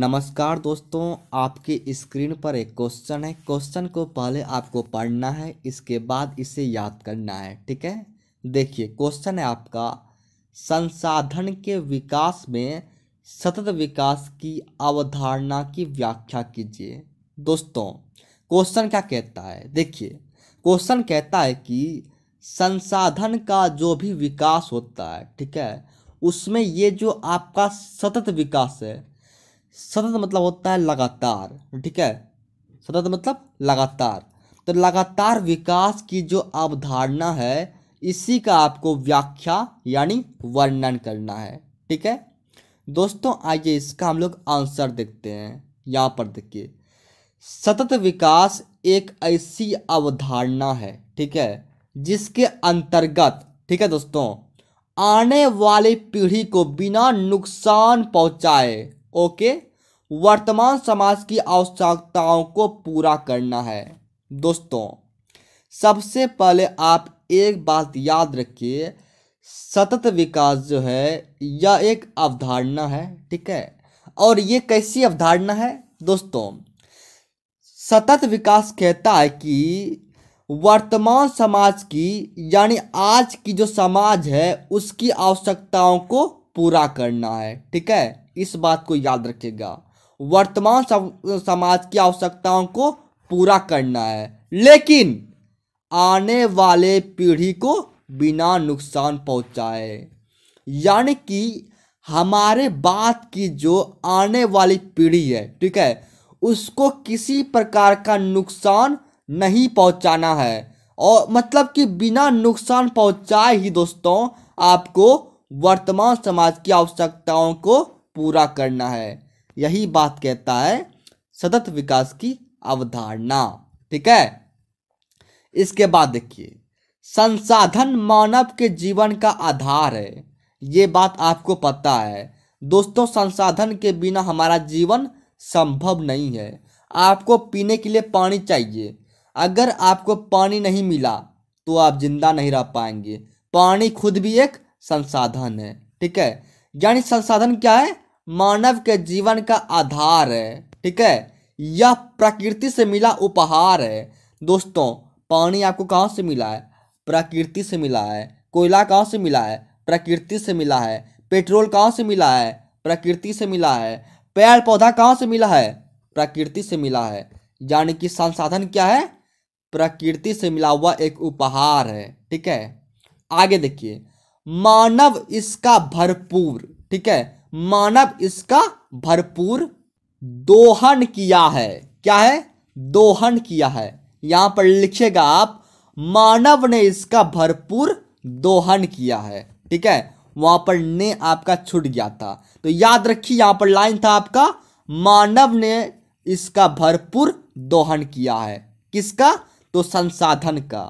नमस्कार दोस्तों आपके स्क्रीन पर एक क्वेश्चन है क्वेश्चन को पहले आपको पढ़ना है इसके बाद इसे याद करना है ठीक है देखिए क्वेश्चन है आपका संसाधन के विकास में सतत विकास की अवधारणा की व्याख्या कीजिए दोस्तों क्वेश्चन क्या कहता है देखिए क्वेश्चन कहता है कि संसाधन का जो भी विकास होता है ठीक है उसमें ये जो आपका सतत विकास है सतत मतलब होता है लगातार ठीक है सतत मतलब लगातार तो लगातार विकास की जो अवधारणा है इसी का आपको व्याख्या यानी वर्णन करना है ठीक है दोस्तों आइए इसका हम लोग आंसर देखते हैं यहाँ पर देखिए सतत विकास एक ऐसी अवधारणा है ठीक है जिसके अंतर्गत ठीक है दोस्तों आने वाली पीढ़ी को बिना नुकसान पहुंचाए ओके वर्तमान समाज की आवश्यकताओं को पूरा करना है दोस्तों सबसे पहले आप एक बात याद रखिए सतत विकास जो है यह एक अवधारणा है ठीक है और ये कैसी अवधारणा है दोस्तों सतत विकास कहता है कि वर्तमान समाज की यानी आज की जो समाज है उसकी आवश्यकताओं को पूरा करना है ठीक है इस बात को याद रखेगा वर्तमान समाज की आवश्यकताओं को पूरा करना है लेकिन आने वाले पीढ़ी को बिना नुकसान पहुंचाए यानी कि हमारे बात की जो आने वाली पीढ़ी है ठीक है उसको किसी प्रकार का नुकसान नहीं पहुंचाना है और मतलब कि बिना नुकसान पहुंचाए ही दोस्तों आपको वर्तमान समाज की आवश्यकताओं को पूरा करना है यही बात कहता है सतत विकास की अवधारणा ठीक है इसके बाद देखिए संसाधन मानव के जीवन का आधार है ये बात आपको पता है दोस्तों संसाधन के बिना हमारा जीवन संभव नहीं है आपको पीने के लिए पानी चाहिए अगर आपको पानी नहीं मिला तो आप जिंदा नहीं रह पाएंगे पानी खुद भी एक संसाधन है ठीक है यानी संसाधन क्या है मानव के जीवन का आधार है ठीक है यह प्रकृति से मिला उपहार है दोस्तों पानी आपको कहाँ से मिला है प्रकृति से मिला है कोयला कहाँ से मिला है प्रकृति से मिला है पेट्रोल कहाँ से मिला है प्रकृति से मिला है पेड़ पौधा कहाँ से मिला है प्रकृति से मिला है यानी कि संसाधन क्या है प्रकृति से मिला हुआ एक उपहार है ठीक है आगे देखिए मानव इसका भरपूर ठीक है मानव इसका भरपूर दोहन किया है क्या है दोहन किया है यहां पर लिखेगा आप मानव ने इसका भरपूर दोहन किया है ठीक है वहां पर ने आपका छूट गया था तो याद रखिए यहां पर लाइन था आपका मानव ने इसका भरपूर दोहन किया है किसका तो संसाधन का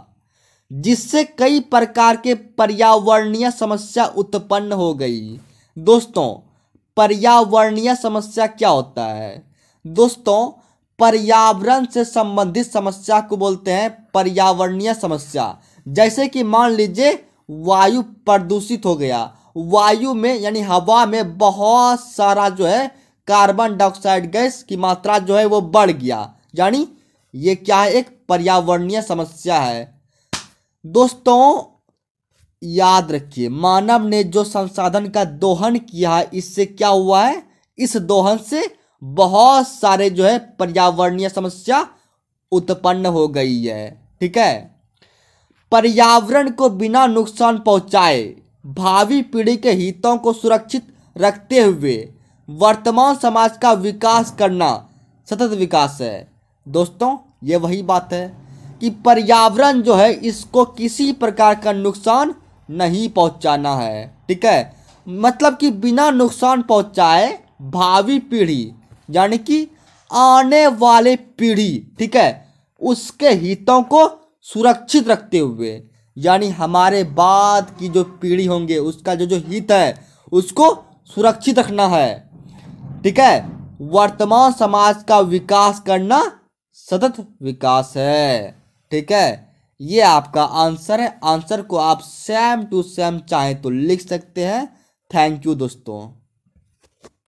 जिससे कई प्रकार के पर्यावरणीय समस्या उत्पन्न हो गई दोस्तों पर्यावरणीय समस्या क्या होता है दोस्तों पर्यावरण से संबंधित समस्या को बोलते हैं पर्यावरणीय समस्या जैसे कि मान लीजिए वायु प्रदूषित हो गया वायु में यानी हवा में बहुत सारा जो है कार्बन डाइऑक्साइड गैस की मात्रा जो है वो बढ़ गया यानी ये क्या है एक पर्यावरणीय समस्या है दोस्तों याद रखिए मानव ने जो संसाधन का दोहन किया है इससे क्या हुआ है इस दोहन से बहुत सारे जो है पर्यावरणीय समस्या उत्पन्न हो गई है ठीक है पर्यावरण को बिना नुकसान पहुंचाए भावी पीढ़ी के हितों को सुरक्षित रखते हुए वर्तमान समाज का विकास करना सतत विकास है दोस्तों ये वही बात है कि पर्यावरण जो है इसको किसी प्रकार का नुकसान नहीं पहुंचाना है ठीक है मतलब कि बिना नुकसान पहुंचाए भावी पीढ़ी यानी कि आने वाले पीढ़ी ठीक है उसके हितों को सुरक्षित रखते हुए यानी हमारे बाद की जो पीढ़ी होंगे उसका जो जो हित है उसको सुरक्षित रखना है ठीक है वर्तमान समाज का विकास करना सतत विकास है ठीक है ये आपका आंसर है आंसर को आप सेम टू सेम चाहें तो लिख सकते हैं थैंक यू दोस्तों